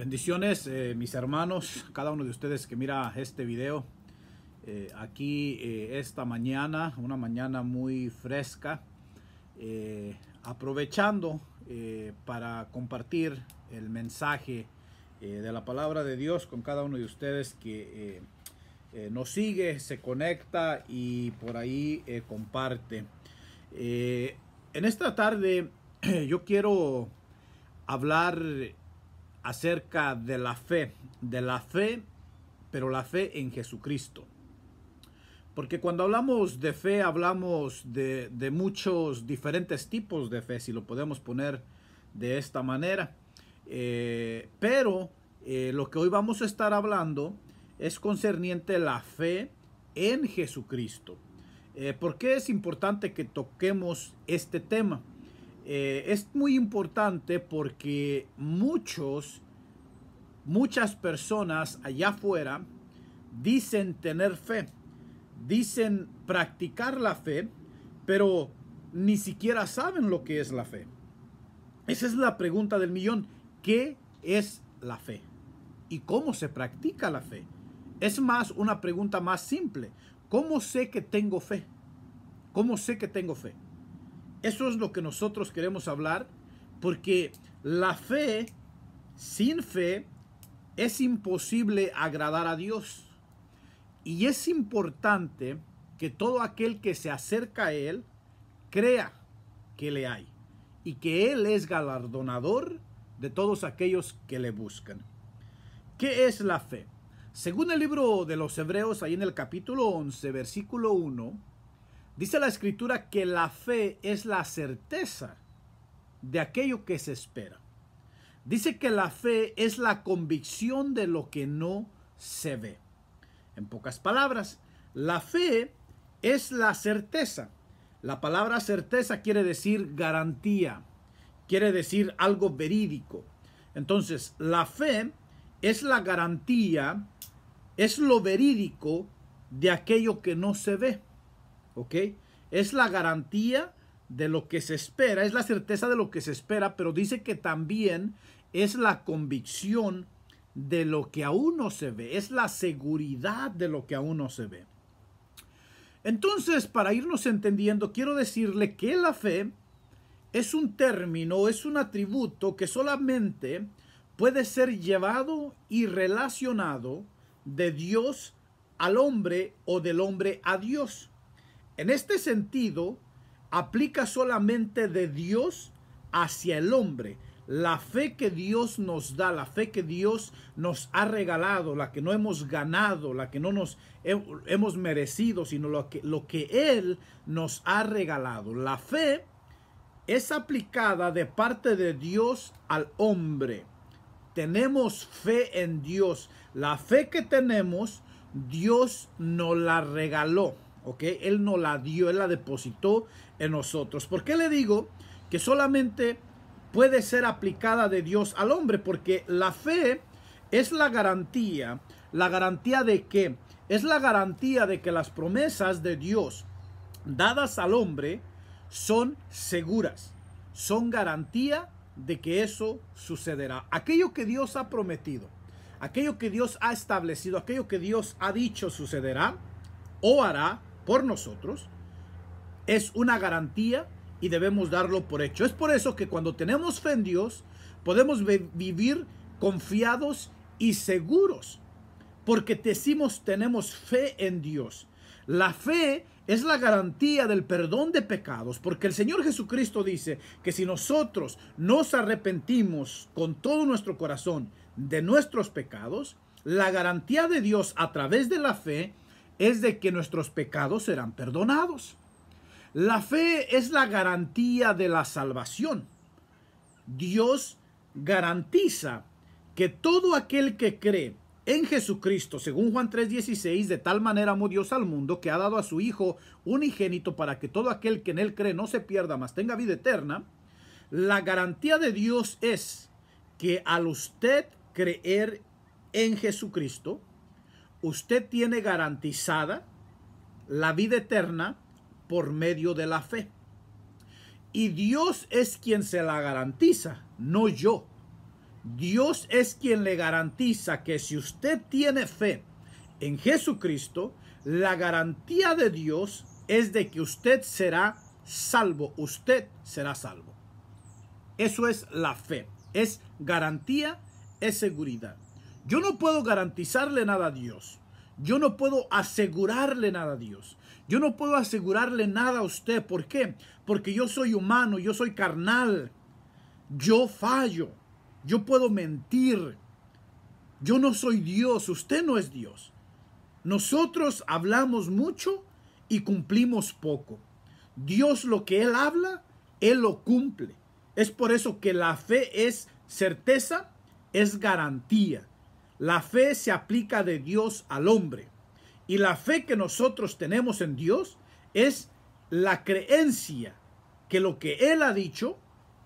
Bendiciones, eh, mis hermanos, cada uno de ustedes que mira este video eh, aquí eh, esta mañana, una mañana muy fresca, aprovechando para compartir el mensaje de la palabra de Dios con cada uno de ustedes que nos sigue, se conecta y por ahí comparte. en esta tarde yo quiero hablar acerca de la fe, de la fe, pero la fe en Jesucristo. Porque cuando hablamos de fe, hablamos de, muchos diferentes tipos de fe, si lo podemos poner de esta manera. Eh, pero eh, lo que hoy vamos a estar hablando es concerniente la fe en Jesucristo. porque eh, ¿Por qué es importante que toquemos este tema? Eh, es muy importante porque muchos, muchas personas allá afuera dicen tener fe, dicen practicar la fe, pero ni siquiera saben lo que es la fe. Esa es la pregunta del millón. ¿Qué es la fe? ¿Y cómo se practica la fe? Es más una pregunta más simple. ¿Cómo sé que tengo fe? ¿Cómo sé que tengo fe? Eso es lo que nosotros queremos hablar, porque la fe, sin fe, es imposible agradar a Dios. Y es importante que todo aquel que se acerca a Él crea que le hay y que Él es galardonador de todos aquellos que le buscan. ¿Qué es la fe? Según el libro de los Hebreos, ahí en el capítulo 11, versículo 1, Dice la escritura que la fe es la certeza de aquello que se espera. Dice que la fe es la convicción de lo que no se ve. En pocas palabras, la fe es la certeza. La palabra certeza quiere decir garantía, quiere decir algo verídico. Entonces, la fe es la garantía, es lo verídico de aquello que no se ve. ¿ok? Es la garantía de lo que se espera, es la certeza de lo que se espera, pero dice que también es la convicción de lo que aún no se ve, es la seguridad de lo que aún no se ve. Entonces, para irnos entendiendo, quiero decirle que la fe es un término, es un atributo que solamente puede ser llevado y relacionado de Dios al hombre o del hombre a Dios. En este sentido, aplica solamente de Dios hacia el hombre. La fe que Dios nos da, la fe que Dios nos ha regalado, la que no hemos ganado, la que no nos hemos merecido, sino lo que, lo que Él nos ha regalado. La fe es aplicada de parte de Dios al hombre. Tenemos fe en Dios. La fe que tenemos, Dios nos la regaló. Él no la dio, Él la depositó en nosotros. ¿Por qué le digo que solamente puede ser aplicada de Dios al hombre? Porque la fe es la garantía, la garantía de que Es la garantía de que las promesas de Dios dadas al hombre son seguras, son garantía de que eso sucederá. Aquello que Dios ha prometido, aquello que Dios ha establecido, aquello que Dios ha dicho sucederá o hará, por nosotros, es una garantía y debemos darlo por hecho. Es por eso que cuando tenemos fe en Dios, podemos vivir confiados y seguros, porque decimos tenemos fe en Dios. La fe es la garantía del perdón de pecados, porque el Señor Jesucristo dice que si nosotros nos arrepentimos con todo nuestro corazón de nuestros pecados, la garantía de Dios a través de la fe es de que nuestros pecados serán perdonados. La fe es la garantía de la salvación. Dios garantiza que todo aquel que cree en Jesucristo, según Juan 3:16, de tal manera amó Dios al mundo que ha dado a su Hijo unigénito para que todo aquel que en él cree no se pierda, mas tenga vida eterna, la garantía de Dios es que al usted creer en Jesucristo, usted tiene garantizada la vida eterna por medio de la fe. Y Dios es quien se la garantiza, no yo. Dios es quien le garantiza que si usted tiene fe en Jesucristo, la garantía de Dios es de que usted será salvo, usted será salvo. Eso es la fe, es garantía, es seguridad. Yo no puedo garantizarle nada a Dios. Yo no puedo asegurarle nada a Dios. Yo no puedo asegurarle nada a usted. ¿Por qué? Porque yo soy humano, yo soy carnal. Yo fallo. Yo puedo mentir. Yo no soy Dios, usted no es Dios. Nosotros hablamos mucho y cumplimos poco. Dios lo que Él habla, Él lo cumple. Es por eso que la fe es certeza, es garantía. La fe se aplica de Dios al hombre. Y la fe que nosotros tenemos en Dios es la creencia que lo que Él ha dicho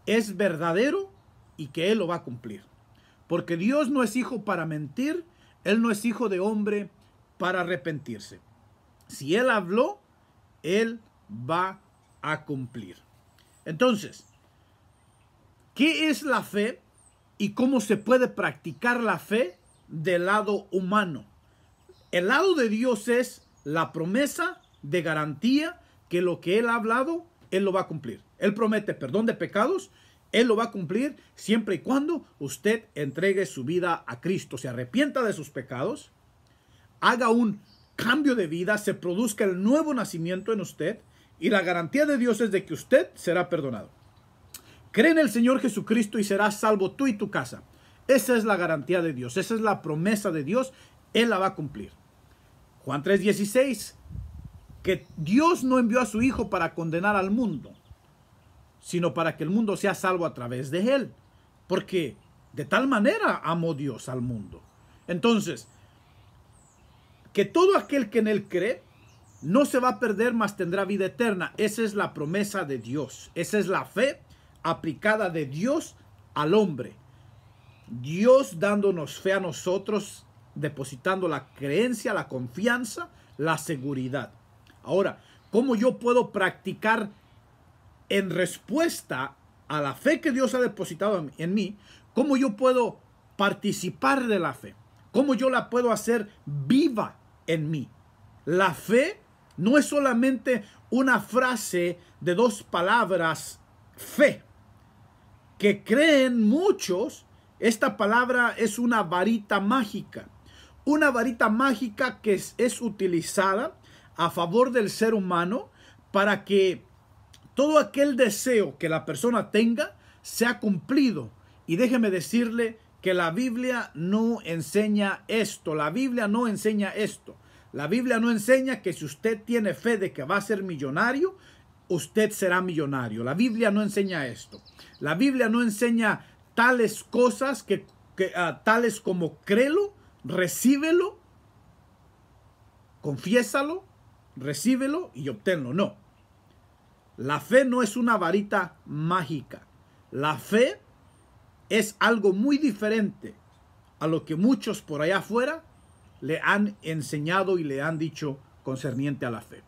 es verdadero y que Él lo va a cumplir. Porque Dios no es hijo para mentir, Él no es hijo de hombre para arrepentirse. Si Él habló, Él va a cumplir. Entonces, ¿qué es la fe y cómo se puede practicar la fe del lado humano. El lado de Dios es la promesa de garantía que lo que Él ha hablado, Él lo va a cumplir. Él promete perdón de pecados, Él lo va a cumplir siempre y cuando usted entregue su vida a Cristo, se arrepienta de sus pecados, haga un cambio de vida, se produzca el nuevo nacimiento en usted y la garantía de Dios es de que usted será perdonado. Cree en el Señor Jesucristo y serás salvo tú y tu casa. Esa es la garantía de Dios, esa es la promesa de Dios, Él la va a cumplir. Juan 3:16, que Dios no envió a su Hijo para condenar al mundo, sino para que el mundo sea salvo a través de Él, porque de tal manera amó Dios al mundo. Entonces, que todo aquel que en Él cree, no se va a perder, más tendrá vida eterna. Esa es la promesa de Dios, esa es la fe aplicada de Dios al hombre Dios dándonos fe a nosotros, depositando la creencia, la confianza, la seguridad. Ahora, ¿cómo yo puedo practicar en respuesta a la fe que Dios ha depositado en mí? ¿Cómo yo puedo participar de la fe? ¿Cómo yo la puedo hacer viva en mí? La fe no es solamente una frase de dos palabras, fe, que creen muchos, esta palabra es una varita mágica, una varita mágica que es, utilizada a favor del ser humano para que todo aquel deseo que la persona tenga sea cumplido. Y déjeme decirle que la Biblia no enseña esto, la Biblia no enseña esto. La Biblia no enseña que si usted tiene fe de que va a ser millonario, usted será millonario. La Biblia no enseña esto. La Biblia no enseña tales cosas que, ah, tales como créelo, recíbelo, confiésalo, recíbelo y obténlo. No. La fe no es una varita mágica. La fe es algo muy diferente a lo que muchos por allá afuera le han enseñado y le han dicho concerniente a la fe.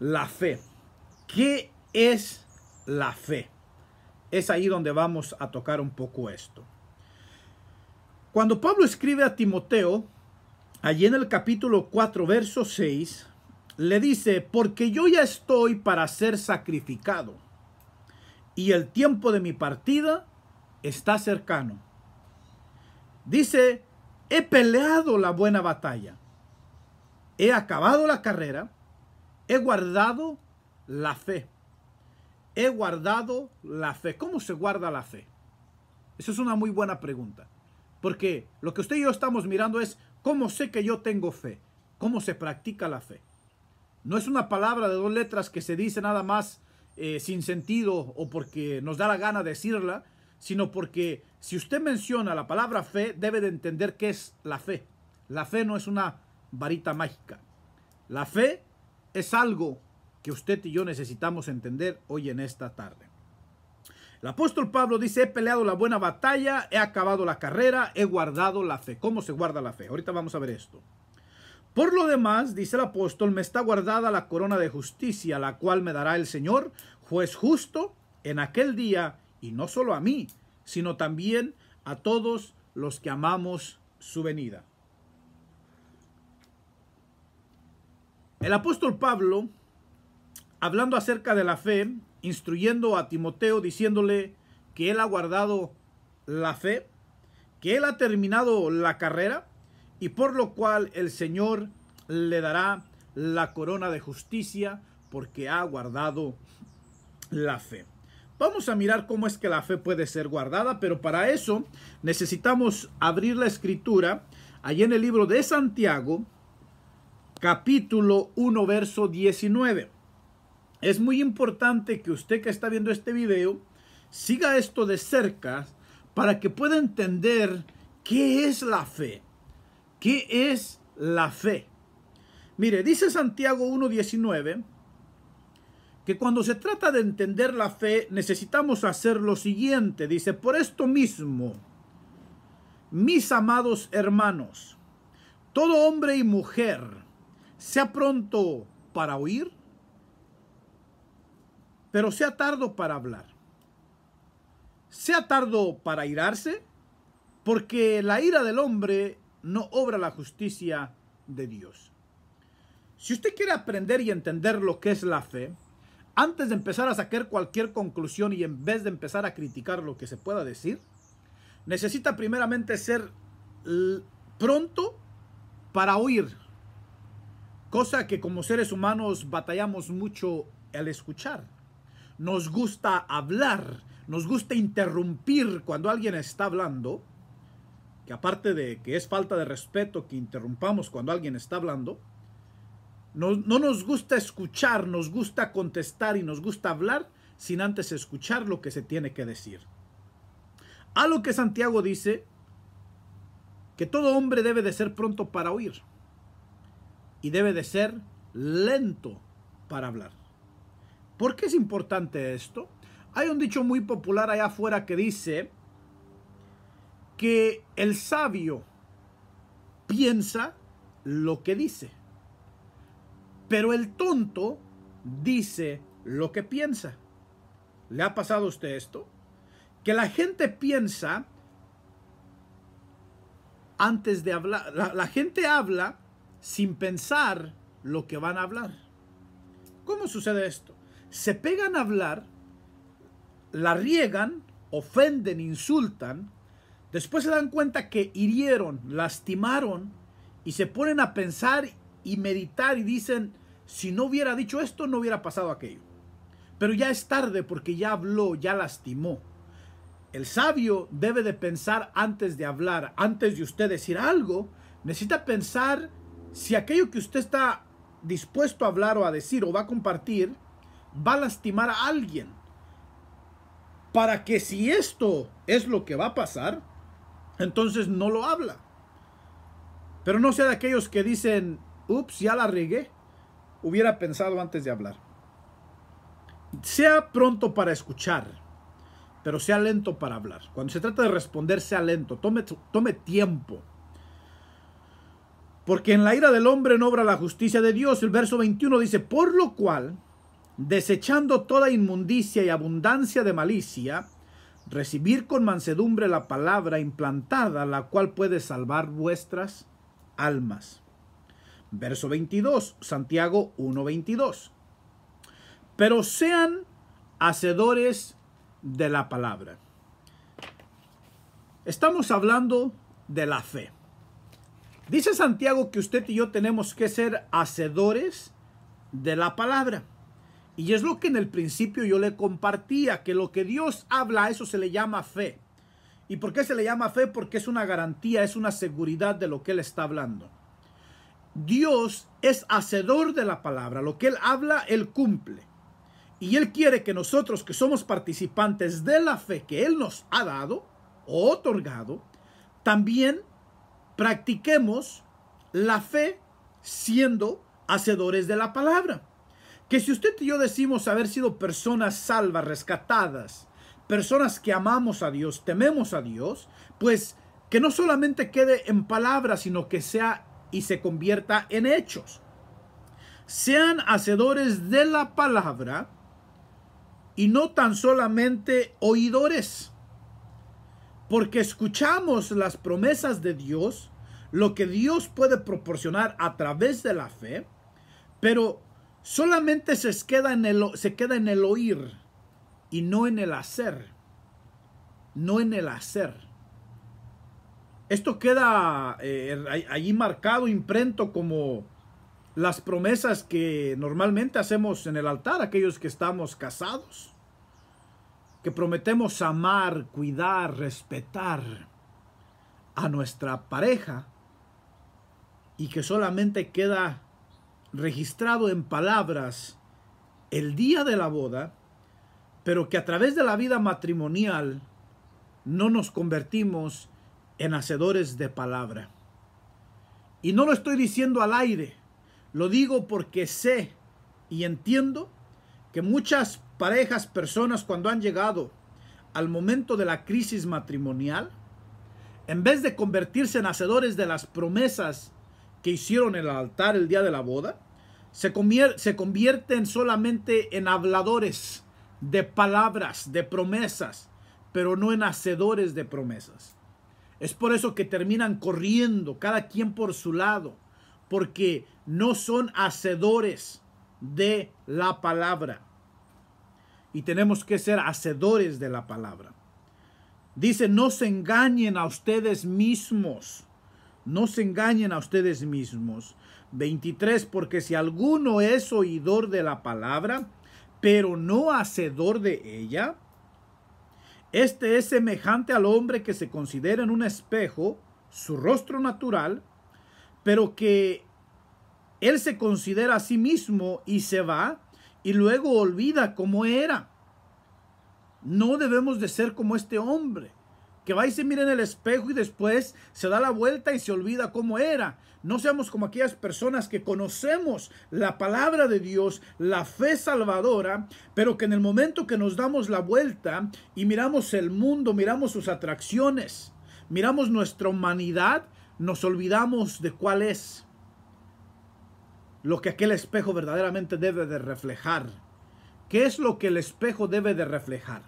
La fe. ¿Qué es la fe? Es ahí donde vamos a tocar un poco esto. Cuando Pablo escribe a Timoteo, allí en el capítulo 4, verso 6, le dice, porque yo ya estoy para ser sacrificado y el tiempo de mi partida está cercano. Dice, he peleado la buena batalla, he acabado la carrera, he guardado la fe he guardado la fe. ¿Cómo se guarda la fe? Esa es una muy buena pregunta. Porque lo que usted y yo estamos mirando es cómo sé que yo tengo fe, cómo se practica la fe. No es una palabra de dos letras que se dice nada más eh, sin sentido o porque nos da la gana decirla, sino porque si usted menciona la palabra fe, debe de entender qué es la fe. La fe no es una varita mágica. La fe es algo que usted y yo necesitamos entender hoy en esta tarde. El apóstol Pablo dice, he peleado la buena batalla, he acabado la carrera, he guardado la fe. ¿Cómo se guarda la fe? Ahorita vamos a ver esto. Por lo demás, dice el apóstol, me está guardada la corona de justicia, la cual me dará el Señor, juez justo, en aquel día, y no solo a mí, sino también a todos los que amamos su venida. El apóstol Pablo hablando acerca de la fe, instruyendo a Timoteo, diciéndole que él ha guardado la fe, que él ha terminado la carrera y por lo cual el Señor le dará la corona de justicia porque ha guardado la fe. Vamos a mirar cómo es que la fe puede ser guardada, pero para eso necesitamos abrir la escritura allí en el libro de Santiago, capítulo 1, verso 19 es muy importante que usted que está viendo este video siga esto de cerca para que pueda entender qué es la fe. ¿Qué es la fe? Mire, dice Santiago 1.19 que cuando se trata de entender la fe necesitamos hacer lo siguiente. Dice, por esto mismo, mis amados hermanos, todo hombre y mujer, sea pronto para oír, pero sea tardo para hablar. Sea tardo para irarse, porque la ira del hombre no obra la justicia de Dios. Si usted quiere aprender y entender lo que es la fe, antes de empezar a sacar cualquier conclusión y en vez de empezar a criticar lo que se pueda decir, necesita primeramente ser pronto para oír, cosa que como seres humanos batallamos mucho al escuchar nos gusta hablar, nos gusta interrumpir cuando alguien está hablando, que aparte de que es falta de respeto que interrumpamos cuando alguien está hablando, no, no nos gusta escuchar, nos gusta contestar y nos gusta hablar sin antes escuchar lo que se tiene que decir. A lo que Santiago dice, que todo hombre debe de ser pronto para oír y debe de ser lento para hablar. ¿Por qué es importante esto? Hay un dicho muy popular allá afuera que dice que el sabio piensa lo que dice, pero el tonto dice lo que piensa. ¿Le ha pasado a usted esto? Que la gente piensa antes de hablar. La, la, gente habla sin pensar lo que van a hablar. ¿Cómo sucede esto? se pegan a hablar, la riegan, ofenden, insultan, después se dan cuenta que hirieron, lastimaron y se ponen a pensar y meditar y dicen, si no hubiera dicho esto, no hubiera pasado aquello. Pero ya es tarde porque ya habló, ya lastimó. El sabio debe de pensar antes de hablar, antes de usted decir algo, necesita pensar si aquello que usted está dispuesto a hablar o a decir o va a compartir va a lastimar a alguien. Para que si esto es lo que va a pasar, entonces no lo habla. Pero no sea de aquellos que dicen, ups, ya la regué. Hubiera pensado antes de hablar. Sea pronto para escuchar, pero sea lento para hablar. Cuando se trata de responder, sea lento. Tome, tome tiempo. Porque en la ira del hombre no obra la justicia de Dios. El verso 21 dice, por lo cual desechando toda inmundicia y abundancia de malicia, recibir con mansedumbre la palabra implantada, la cual puede salvar vuestras almas. Verso 22, Santiago 1:22. Pero sean hacedores de la palabra. Estamos hablando de la fe. Dice Santiago que usted y yo tenemos que ser hacedores de la palabra. Y es lo que en el principio yo le compartía, que lo que Dios habla, eso se le llama fe. ¿Y por qué se le llama fe? Porque es una garantía, es una seguridad de lo que Él está hablando. Dios es hacedor de la palabra, lo que Él habla, Él cumple. Y Él quiere que nosotros que somos participantes de la fe que Él nos ha dado o otorgado, también practiquemos la fe siendo hacedores de la palabra que si usted y yo decimos haber sido personas salvas, rescatadas, personas que amamos a Dios, tememos a Dios, pues que no solamente quede en palabras, sino que sea y se convierta en hechos. Sean hacedores de la palabra y no tan solamente oidores. Porque escuchamos las promesas de Dios, lo que Dios puede proporcionar a través de la fe, pero solamente se queda, en el, oír y no en el hacer. No en el hacer. Esto queda eh, allí marcado, imprento como las promesas que normalmente hacemos en el altar, aquellos que estamos casados, que prometemos amar, cuidar, respetar a nuestra pareja y que solamente queda registrado en palabras el día de la boda, pero que a través de la vida matrimonial no nos convertimos en hacedores de palabra. Y no lo estoy diciendo al aire, lo digo porque sé y entiendo que muchas parejas, personas cuando han llegado al momento de la crisis matrimonial, en vez de convertirse en hacedores de las promesas que hicieron el altar el día de la boda, se, se convierten solamente en habladores de palabras, de promesas, pero no en hacedores de promesas. Es por eso que terminan corriendo, cada quien por su lado, porque no son hacedores de la palabra. Y tenemos que ser hacedores de la palabra. Dice, no se engañen a ustedes mismos. No se engañen a ustedes mismos. 23. Porque si alguno es oidor de la palabra, pero no hacedor de ella, este es semejante al hombre que se considera en un espejo su rostro natural, pero que él se considera a sí mismo y se va y luego olvida cómo era. No debemos de ser como este hombre que va y se mira en el espejo y después se da la vuelta y se olvida cómo era. No seamos como aquellas personas que conocemos la palabra de Dios, la fe salvadora, pero que en el momento que nos damos la vuelta y miramos el mundo, miramos sus atracciones, miramos nuestra humanidad, nos olvidamos de cuál es lo que aquel espejo verdaderamente debe de reflejar. ¿Qué es lo que el espejo debe de reflejar?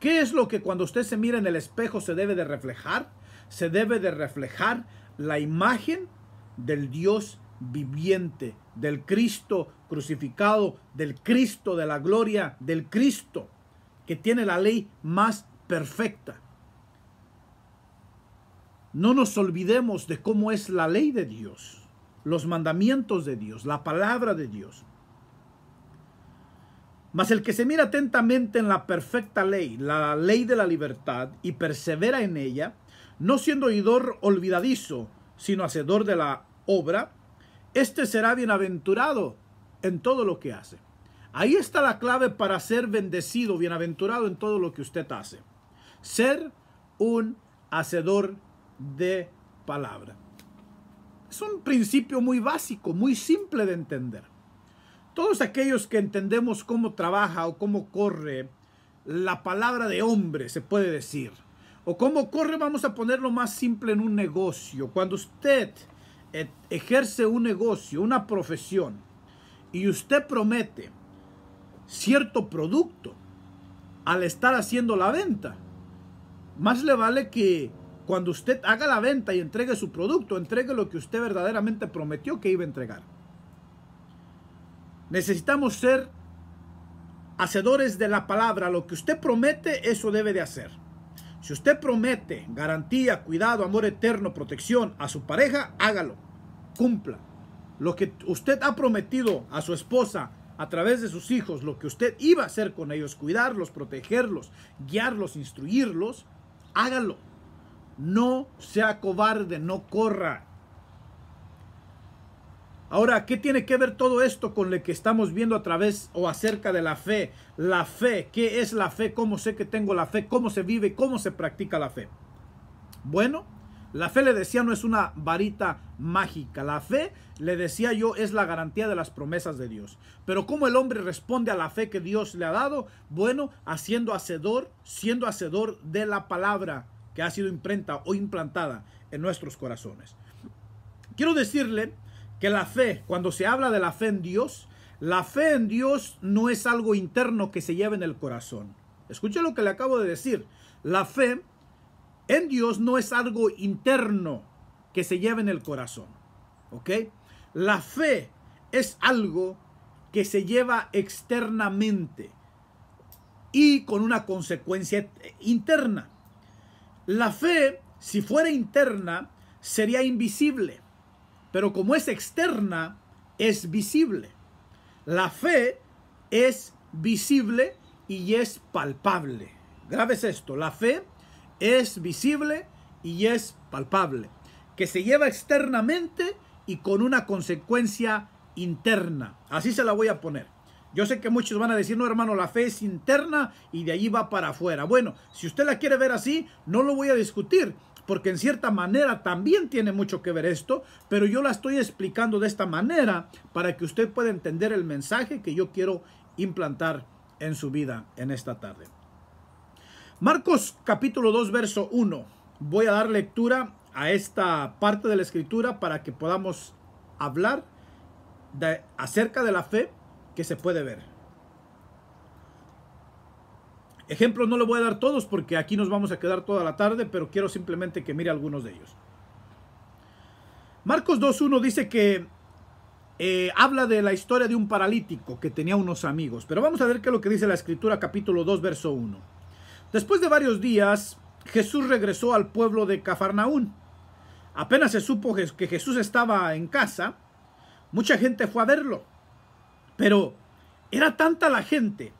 ¿Qué es lo que cuando usted se mira en el espejo se debe de reflejar? Se debe de reflejar la imagen del Dios viviente, del Cristo crucificado, del Cristo de la gloria, del Cristo que tiene la ley más perfecta. No nos olvidemos de cómo es la ley de Dios, los mandamientos de Dios, la palabra de Dios. Mas el que se mira atentamente en la perfecta ley, la ley de la libertad, y persevera en ella, no siendo oidor olvidadizo, sino hacedor de la obra, este será bienaventurado en todo lo que hace. Ahí está la clave para ser bendecido, bienaventurado en todo lo que usted hace. Ser un hacedor de palabra. Es un principio muy básico, muy simple de entender. Todos aquellos que entendemos cómo trabaja o cómo corre la palabra de hombre, se puede decir. O cómo corre, vamos a ponerlo más simple en un negocio. Cuando usted eh, ejerce un negocio, una profesión, y usted promete cierto producto al estar haciendo la venta, más le vale que cuando usted haga la venta y entregue su producto, entregue lo que usted verdaderamente prometió que iba a entregar. Necesitamos ser hacedores de la palabra. Lo que usted promete, eso debe de hacer. Si usted promete garantía, cuidado, amor eterno, protección a su pareja, hágalo. Cumpla. Lo que usted ha prometido a su esposa a través de sus hijos, lo que usted iba a hacer con ellos, cuidarlos, protegerlos, guiarlos, instruirlos, hágalo. No sea cobarde, no corra. Ahora, ¿qué tiene que ver todo esto con lo que estamos viendo a través o acerca de la fe? La fe, ¿qué es la fe? ¿Cómo sé que tengo la fe? ¿Cómo se vive? ¿Cómo se practica la fe? Bueno, la fe, le decía, no es una varita mágica. La fe, le decía yo, es la garantía de las promesas de Dios. Pero ¿cómo el hombre responde a la fe que Dios le ha dado? Bueno, haciendo hacedor, siendo hacedor de la palabra que ha sido imprenta o implantada en nuestros corazones. Quiero decirle que la fe, cuando se habla de la fe en Dios, la fe en Dios no es algo interno que se lleva en el corazón. Escuche lo que le acabo de decir. La fe en Dios no es algo interno que se lleva en el corazón. ¿Ok? La fe es algo que se lleva externamente y con una consecuencia interna. La fe, si fuera interna, sería invisible pero como es externa, es visible. La fe es visible y es palpable. es esto, la fe es visible y es palpable, que se lleva externamente y con una consecuencia interna. Así se la voy a poner. Yo sé que muchos van a decir, no hermano, la fe es interna y de allí va para afuera. Bueno, si usted la quiere ver así, no lo voy a discutir porque en cierta manera también tiene mucho que ver esto, pero yo la estoy explicando de esta manera para que usted pueda entender el mensaje que yo quiero implantar en su vida en esta tarde. Marcos capítulo 2, verso 1. Voy a dar lectura a esta parte de la escritura para que podamos hablar acerca de la fe que se puede ver. Ejemplos no le voy a dar todos porque aquí nos vamos a quedar toda la tarde, pero quiero simplemente que mire algunos de ellos. Marcos 2.1 dice que eh, habla de la historia de un paralítico que tenía unos amigos, pero vamos a ver qué es lo que dice la escritura capítulo 2, verso 1. Después de varios días, Jesús regresó al pueblo de Cafarnaún. Apenas se supo que Jesús estaba en casa, mucha gente fue a verlo, pero era tanta la gente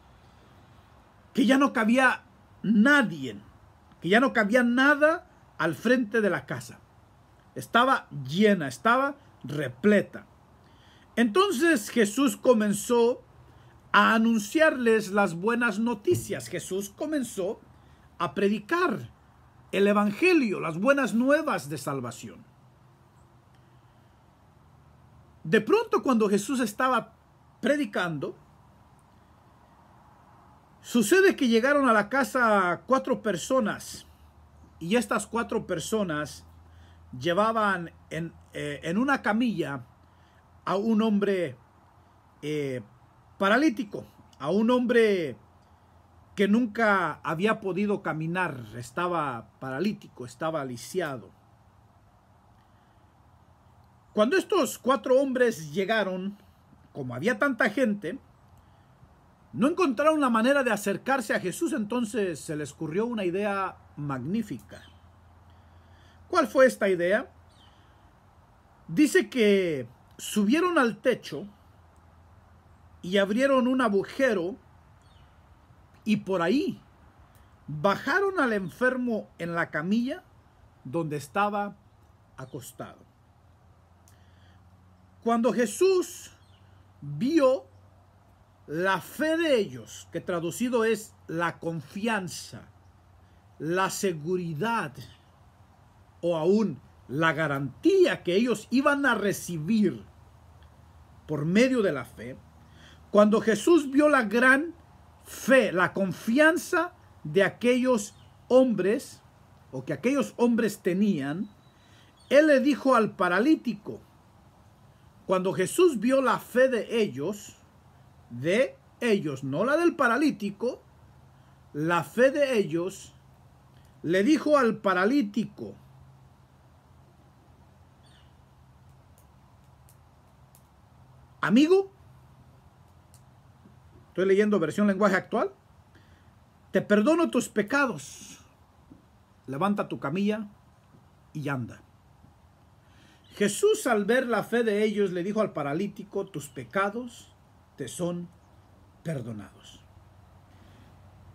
que ya no cabía nadie, que ya no cabía nada al frente de la casa. Estaba llena, estaba repleta. Entonces Jesús comenzó a anunciarles las buenas noticias. Jesús comenzó a predicar el Evangelio, las buenas nuevas de salvación. De pronto cuando Jesús estaba predicando, Sucede que llegaron a la casa cuatro personas y estas cuatro personas llevaban en, eh, una camilla a un hombre eh, paralítico, a un hombre que nunca había podido caminar, estaba paralítico, estaba lisiado. Cuando estos cuatro hombres llegaron, como había tanta gente, no encontraron la manera de acercarse a Jesús, entonces se les ocurrió una idea magnífica. ¿Cuál fue esta idea? Dice que subieron al techo y abrieron un agujero y por ahí bajaron al enfermo en la camilla donde estaba acostado. Cuando Jesús vio la fe de ellos, que traducido es la confianza, la seguridad o aún la garantía que ellos iban a recibir por medio de la fe, cuando Jesús vio la gran fe, la confianza de aquellos hombres o que aquellos hombres tenían, él le dijo al paralítico, cuando Jesús vio la fe de ellos, de ellos, no la del paralítico, la fe de ellos le dijo al paralítico, amigo, estoy leyendo versión lenguaje actual, te perdono tus pecados, levanta tu camilla y anda. Jesús al ver la fe de ellos le dijo al paralítico, tus pecados son perdonados.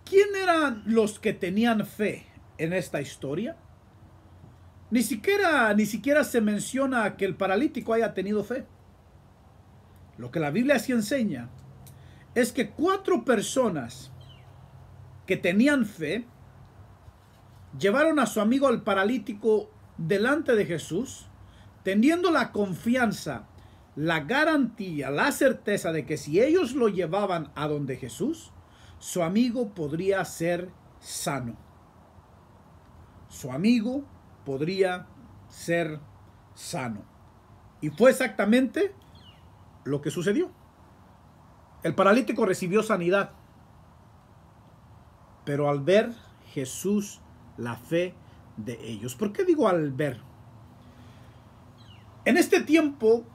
¿Quién eran los que tenían fe en esta historia? Ni siquiera, ni siquiera se menciona que el paralítico haya tenido fe. Lo que la Biblia sí enseña es que cuatro personas que tenían fe llevaron a su amigo al paralítico delante de Jesús, teniendo la confianza la garantía, la certeza de que si ellos lo llevaban a donde Jesús, su amigo podría ser sano. Su amigo podría ser sano. Y fue exactamente lo que sucedió. El paralítico recibió sanidad. Pero al ver Jesús la fe de ellos. ¿Por qué digo al ver? En este tiempo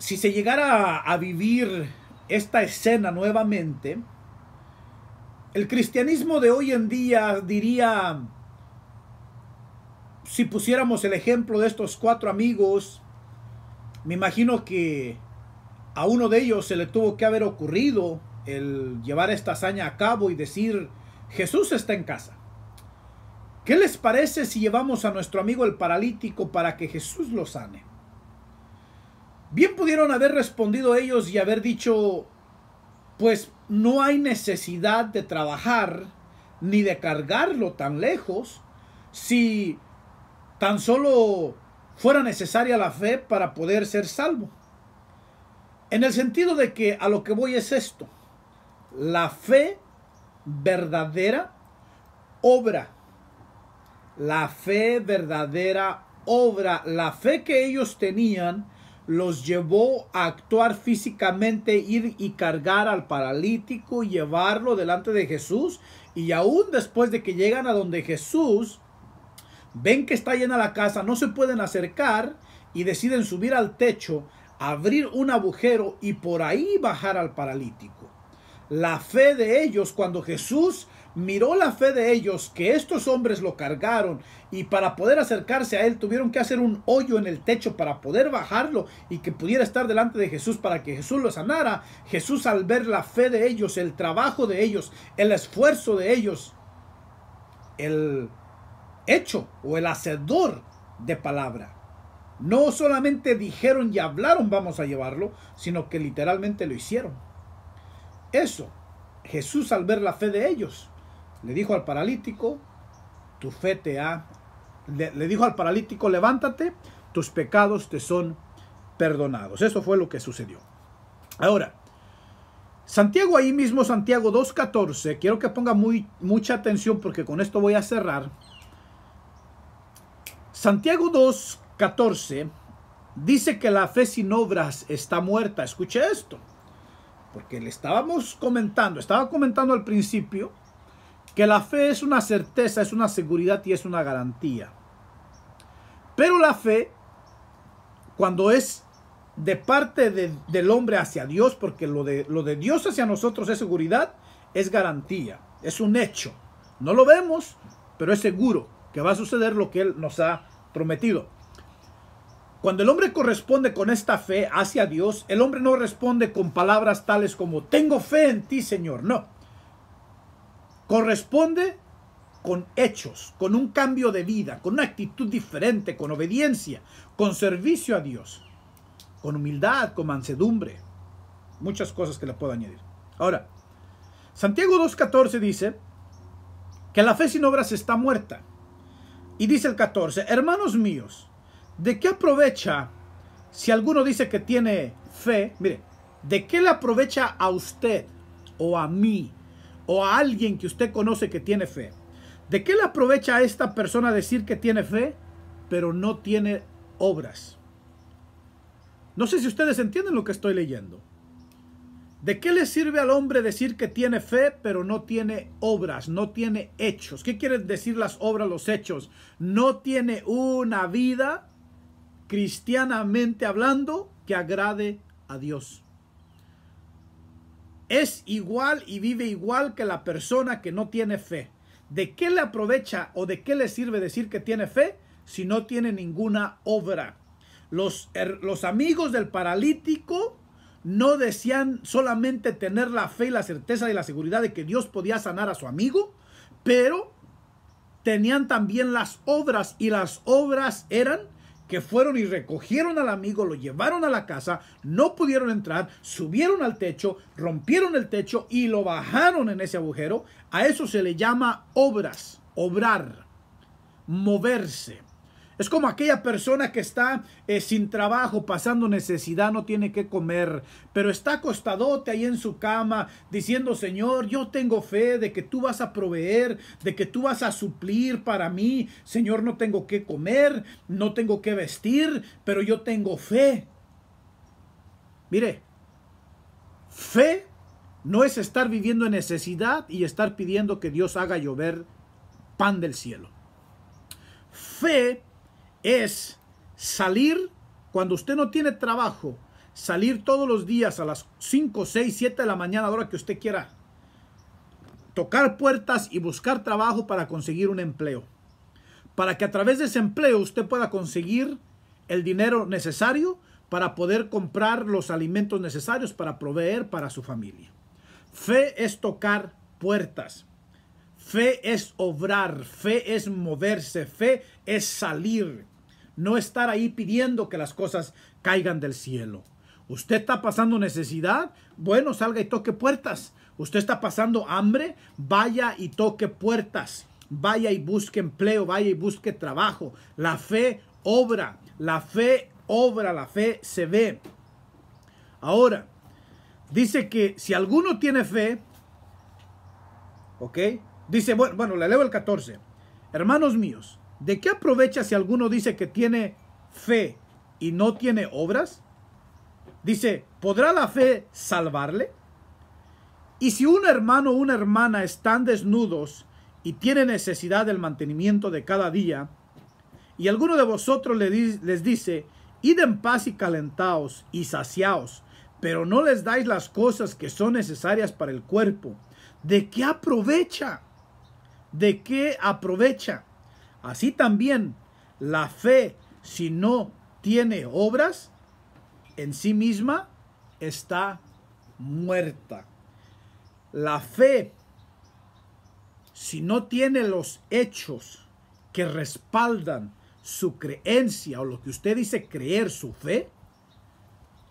si se llegara a, vivir esta escena nuevamente, el cristianismo de hoy en día diría, si pusiéramos el ejemplo de estos cuatro amigos, me imagino que a uno de ellos se le tuvo que haber ocurrido el llevar esta hazaña a cabo y decir, Jesús está en casa. ¿Qué les parece si llevamos a nuestro amigo el paralítico para que Jesús lo sane? Bien pudieron haber respondido ellos y haber dicho, pues no hay necesidad de trabajar ni de cargarlo tan lejos si tan solo fuera necesaria la fe para poder ser salvo. En el sentido de que a lo que voy es esto, la fe verdadera obra, la fe verdadera obra, la fe que ellos tenían, los llevó a actuar físicamente, ir y cargar al paralítico, llevarlo delante de Jesús. Y aún después de que llegan a donde Jesús, ven que está llena la casa, no se pueden acercar y deciden subir al techo, abrir un agujero y por ahí bajar al paralítico. La fe de ellos cuando Jesús miró la fe de ellos que estos hombres lo cargaron y para poder acercarse a él tuvieron que hacer un hoyo en el techo para poder bajarlo y que pudiera estar delante de Jesús para que Jesús lo sanara. Jesús al ver la fe de ellos, el trabajo de ellos, el esfuerzo de ellos, el hecho o el hacedor de palabra. No solamente dijeron y hablaron vamos a llevarlo, sino que literalmente lo hicieron. Eso, Jesús al ver la fe de ellos, le dijo al paralítico, tu fe te ha... Le, dijo al paralítico, levántate, tus pecados te son perdonados. Eso fue lo que sucedió. Ahora, Santiago ahí mismo, Santiago 2.14, quiero que ponga muy, mucha atención porque con esto voy a cerrar. Santiago 2.14 dice que la fe sin obras está muerta. Escuche esto, porque le estábamos comentando, estaba comentando al principio que la fe es una certeza, es una seguridad y es una garantía. Pero la fe, cuando es de parte del hombre hacia Dios, porque lo de, lo de Dios hacia nosotros es seguridad, es garantía, es un hecho. No lo vemos, pero es seguro que va a suceder lo que Él nos ha prometido. Cuando el hombre corresponde con esta fe hacia Dios, el hombre no responde con palabras tales como, tengo fe en ti, Señor. No, corresponde con hechos, con un cambio de vida, con una actitud diferente, con obediencia, con servicio a Dios, con humildad, con mansedumbre. Muchas cosas que le puedo añadir. Ahora, Santiago 2.14 dice que la fe sin obras está muerta. Y dice el 14, hermanos míos, ¿de qué aprovecha si alguno dice que tiene fe? Mire, ¿de qué le aprovecha a usted o a mí o a alguien que usted conoce que tiene fe. ¿De qué le aprovecha a esta persona decir que tiene fe, pero no tiene obras? No sé si ustedes entienden lo que estoy leyendo. ¿De qué le sirve al hombre decir que tiene fe, pero no tiene obras, no tiene hechos? ¿Qué quieren decir las obras, los hechos? No tiene una vida, cristianamente hablando, que agrade a Dios es igual y vive igual que la persona que no tiene fe. ¿De qué le aprovecha o de qué le sirve decir que tiene fe si no tiene ninguna obra? Los, los amigos del paralítico no decían solamente tener la fe y la certeza y la seguridad de que Dios podía sanar a su amigo, pero tenían también las obras y las obras eran que fueron y recogieron al amigo, lo llevaron a la casa, no pudieron entrar, subieron al techo, rompieron el techo y lo bajaron en ese agujero. A eso se le llama obras, obrar, moverse. Es como aquella persona que está eh, sin trabajo, pasando necesidad, no tiene que comer, pero está acostadote ahí en su cama diciendo, Señor, yo tengo fe de que tú vas a proveer, de que tú vas a suplir para mí. Señor, no tengo que comer, no tengo que vestir, pero yo tengo fe. Mire, fe no es estar viviendo en necesidad y estar pidiendo que Dios haga llover pan del cielo. Fe es salir cuando usted no tiene trabajo, salir todos los días a las 5, 6, 7 de la mañana, a la hora que usted quiera, tocar puertas y buscar trabajo para conseguir un empleo. Para que a través de ese empleo usted pueda conseguir el dinero necesario para poder comprar los alimentos necesarios para proveer para su familia. Fe es tocar puertas. Fe es obrar, fe es moverse, fe es salir, no estar ahí pidiendo que las cosas caigan del cielo. Usted está pasando necesidad, bueno, salga y toque puertas. Usted está pasando hambre, vaya y toque puertas. Vaya y busque empleo, vaya y busque trabajo. La fe obra, la fe obra, la fe se ve. Ahora, dice que si alguno tiene fe, ¿ok? Dice, bueno, bueno, le leo el 14. Hermanos míos, ¿De qué aprovecha si alguno dice que tiene fe y no tiene obras? Dice, ¿podrá la fe salvarle? Y si un hermano o una hermana están desnudos y tienen necesidad del mantenimiento de cada día, y alguno de vosotros les dice, id en paz y calentaos y saciaos, pero no les dais las cosas que son necesarias para el cuerpo, ¿de qué aprovecha? ¿De qué aprovecha? Así también la fe, si no tiene obras, en sí misma está muerta. La fe, si no tiene los hechos que respaldan su creencia o lo que usted dice creer su fe,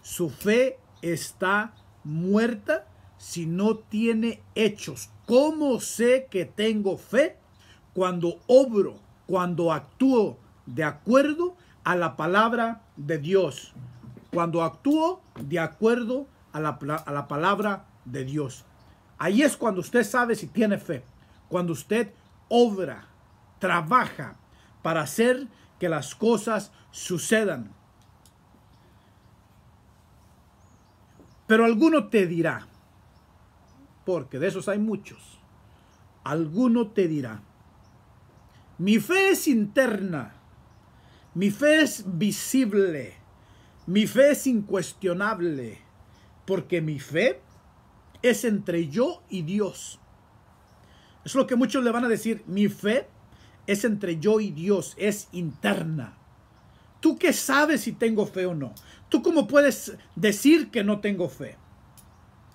su fe está muerta si no tiene hechos. ¿Cómo sé que tengo fe? Cuando obro cuando actúo de acuerdo a la palabra de Dios. Cuando actúo de acuerdo a la, a la palabra de Dios. Ahí es cuando usted sabe si tiene fe. Cuando usted obra, trabaja para hacer que las cosas sucedan. Pero alguno te dirá, porque de esos hay muchos, alguno te dirá, mi fe es interna. Mi fe es visible. Mi fe es incuestionable. Porque mi fe es entre yo y Dios. Es lo que muchos le van a decir. Mi fe es entre yo y Dios. Es interna. ¿Tú qué sabes si tengo fe o no? ¿Tú cómo puedes decir que no tengo fe?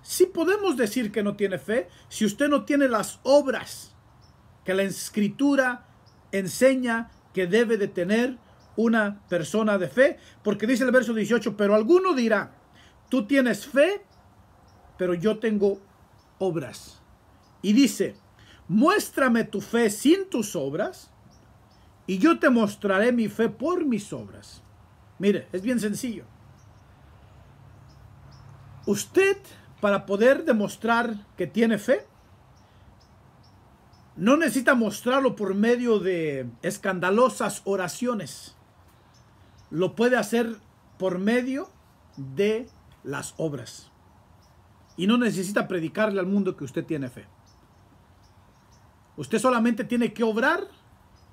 Si podemos decir que no tiene fe si usted no tiene las obras que la escritura enseña que debe de tener una persona de fe, porque dice el verso 18, pero alguno dirá, tú tienes fe, pero yo tengo obras. Y dice, muéstrame tu fe sin tus obras, y yo te mostraré mi fe por mis obras. Mire, es bien sencillo. Usted, para poder demostrar que tiene fe, no necesita mostrarlo por medio de escandalosas oraciones. Lo puede hacer por medio de las obras. Y no necesita predicarle al mundo que usted tiene fe. Usted solamente tiene que obrar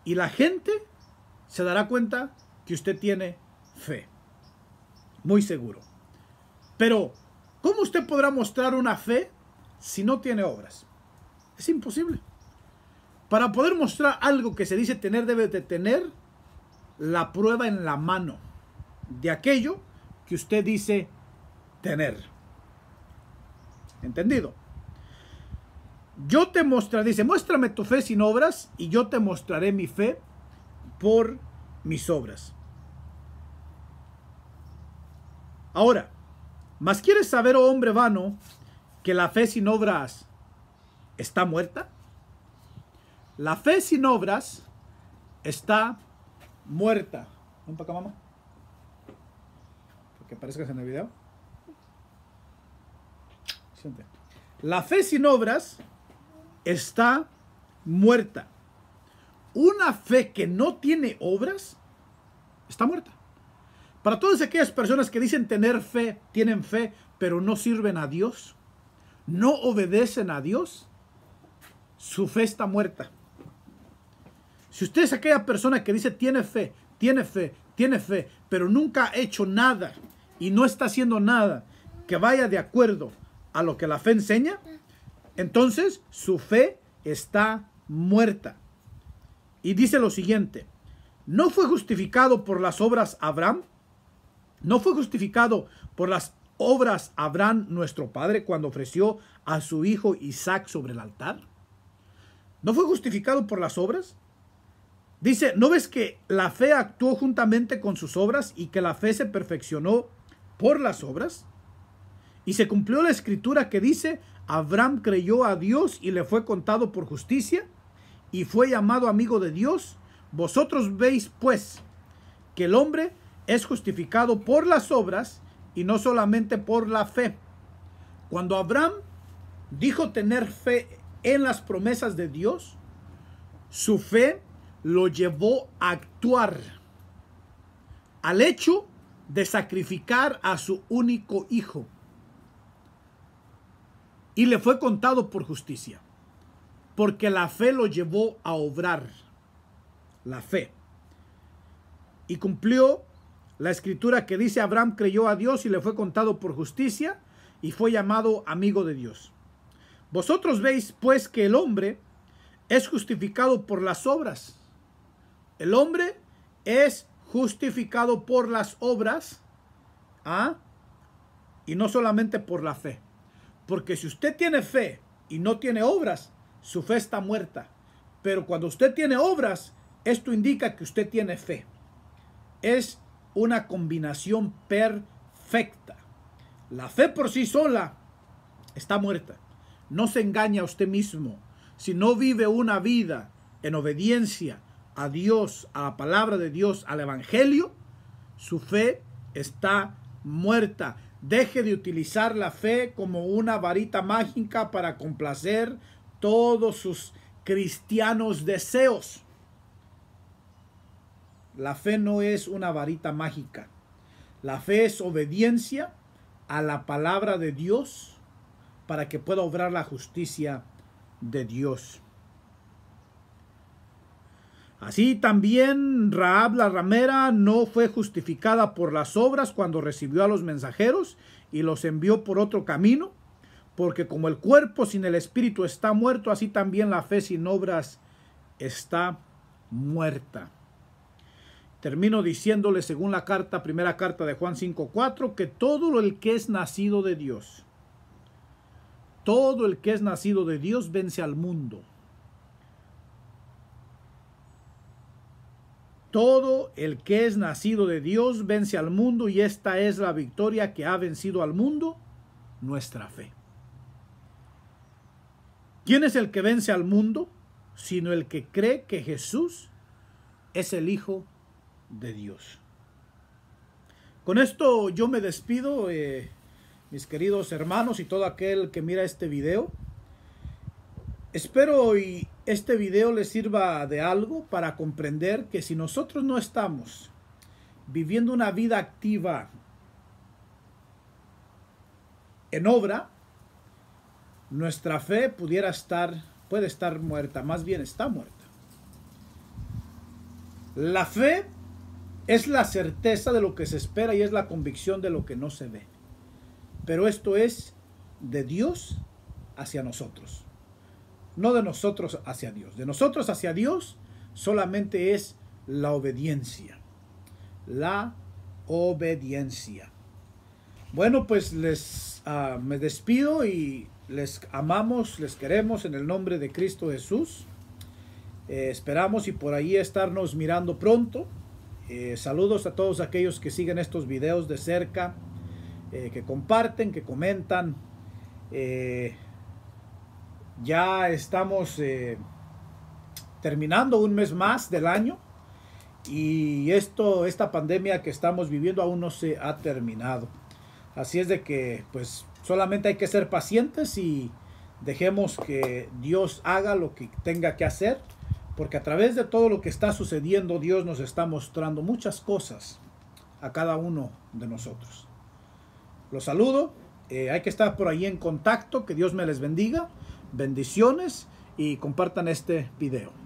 y la gente se dará cuenta que usted tiene fe. Muy seguro. Pero, ¿cómo usted podrá mostrar una fe si no tiene obras? Es imposible. Para poder mostrar algo que se dice tener, debe de tener la prueba en la mano de aquello que usted dice tener. ¿Entendido? Yo te mostraré, dice, muéstrame tu fe sin obras y yo te mostraré mi fe por mis obras. Ahora, ¿más quieres saber, oh hombre vano, que la fe sin obras está muerta? La fe sin obras está muerta. ¿Un para mamá. Porque aparezcas en el video. La fe sin obras está muerta. Una fe que no tiene obras está muerta. Para todas aquellas personas que dicen tener fe, tienen fe, pero no sirven a Dios, no obedecen a Dios, su fe está muerta. Si usted es aquella persona que dice tiene fe, tiene fe, tiene fe, pero nunca ha hecho nada y no está haciendo nada que vaya de acuerdo a lo que la fe enseña, entonces su fe está muerta. Y dice lo siguiente, ¿no fue justificado por las obras Abraham? ¿No fue justificado por las obras Abraham nuestro padre cuando ofreció a su hijo Isaac sobre el altar? ¿No fue justificado por las obras? Dice, ¿no ves que la fe actuó juntamente con sus obras y que la fe se perfeccionó por las obras? Y se cumplió la escritura que dice, Abraham creyó a Dios y le fue contado por justicia y fue llamado amigo de Dios. Vosotros veis pues que el hombre es justificado por las obras y no solamente por la fe. Cuando Abraham dijo tener fe en las promesas de Dios, su fe lo llevó a actuar al hecho de sacrificar a su único hijo. Y le fue contado por justicia, porque la fe lo llevó a obrar, la fe. Y cumplió la escritura que dice, Abraham creyó a Dios y le fue contado por justicia y fue llamado amigo de Dios. Vosotros veis pues que el hombre es justificado por las obras el hombre es justificado por las obras ¿ah? y no solamente por la fe. Porque si usted tiene fe y no tiene obras, su fe está muerta. Pero cuando usted tiene obras, esto indica que usted tiene fe. Es una combinación perfecta. La fe por sí sola está muerta. No se engaña a usted mismo. Si no vive una vida en obediencia, a Dios, a la palabra de Dios, al Evangelio, su fe está muerta. Deje de utilizar la fe como una varita mágica para complacer todos sus cristianos deseos. La fe no es una varita mágica. La fe es obediencia a la palabra de Dios para que pueda obrar la justicia de Dios. Así también Raab la ramera no fue justificada por las obras cuando recibió a los mensajeros y los envió por otro camino, porque como el cuerpo sin el espíritu está muerto, así también la fe sin obras está muerta. Termino diciéndole según la carta, primera carta de Juan 5:4, que todo el que es nacido de Dios, todo el que es nacido de Dios vence al mundo. Todo el que es nacido de Dios vence al mundo y esta es la victoria que ha vencido al mundo, nuestra fe. ¿Quién es el que vence al mundo? Sino el que cree que Jesús es el Hijo de Dios. Con esto yo me despido, eh, mis queridos hermanos y todo aquel que mira este video. Espero hoy este video les sirva de algo para comprender que si nosotros no estamos viviendo una vida activa en obra, nuestra fe pudiera estar, puede estar muerta, más bien está muerta. La fe es la certeza de lo que se espera y es la convicción de lo que no se ve. Pero esto es de Dios hacia nosotros no de nosotros hacia Dios. De nosotros hacia Dios solamente es la obediencia. La obediencia. Bueno, pues les ah, me despido y les amamos, les queremos en el nombre de Cristo Jesús. Eh, esperamos y por ahí estarnos mirando pronto. Eh, saludos a todos aquellos que siguen estos videos de cerca, eh, que comparten, que comentan. Ya estamos eh, terminando un mes más del año y esto, esta pandemia que estamos viviendo aún no se ha terminado. Así es de que pues solamente hay que ser pacientes y dejemos que Dios haga lo que tenga que hacer, porque a través de todo lo que está sucediendo Dios nos está mostrando muchas cosas a cada uno de nosotros. Los saludo, eh, hay que estar por ahí en contacto, que Dios me les bendiga. Bendiciones y compartan este video.